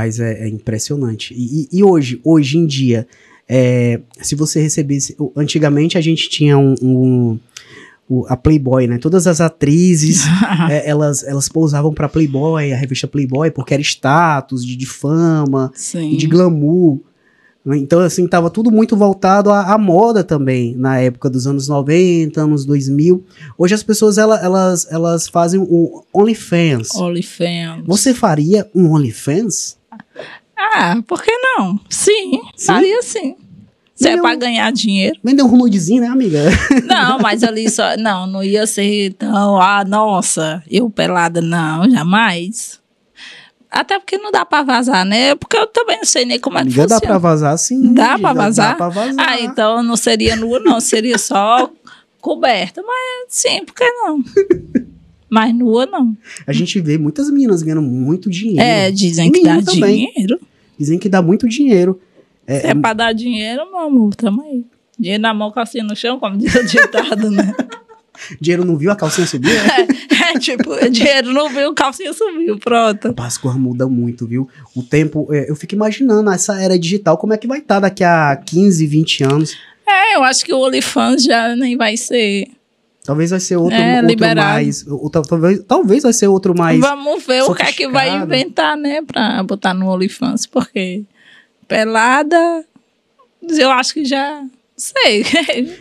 rapaz, é, é impressionante. E, e, hoje, hoje em dia, é, se você recebesse. Antigamente a gente tinha um, um a Playboy, né? Todas as atrizes, é, elas, elas pousavam pra Playboy, a revista Playboy, porque era status, de, de fama, de glamour. Né? Então, assim, tava tudo muito voltado à, à, moda também, na época dos anos 90, anos 2000. Hoje as pessoas, ela, elas, elas fazem o OnlyFans. OnlyFans. Você faria um OnlyFans? Ah, por que não? Sim, sim. faria sim. Se é pra ganhar dinheiro. Vender um rumorzinho, né, amiga? Não, mas ali só. Não, não ia ser tão. Ah, nossa, eu pelada, não, jamais. Até porque não dá pra vazar, né? Porque eu também não sei nem como é que funciona. Dá pra vazar, sim. Dá pra vazar? Dá pra vazar. Ah, então não seria nua, não. Seria só coberta. Mas sim, por que não? Mas nua, não. A gente vê muitas meninas ganhando muito dinheiro. É, dizem que dá também. dinheiro. Dizem que dá muito dinheiro. É, Se é pra dar dinheiro, meu amor, tamo aí. Dinheiro na mão, calcinha no chão, como diz o ditado, né? dinheiro não viu, a calcinha subiu? É, é tipo, dinheiro não viu, a calcinha subiu, pronto. A Páscoa muda muito, viu? O tempo, é, eu fico imaginando essa era digital, como é que vai estar tá daqui a 15, 20 anos? É, eu acho que o OnlyFans já nem vai ser Talvez vai ser outro, é, outro mais. Ou, talvez, talvez vai ser outro mais. Vamos ver o que é que vai inventar, né? Pra botar no OnlyFans, porque pelada, eu acho que já sei.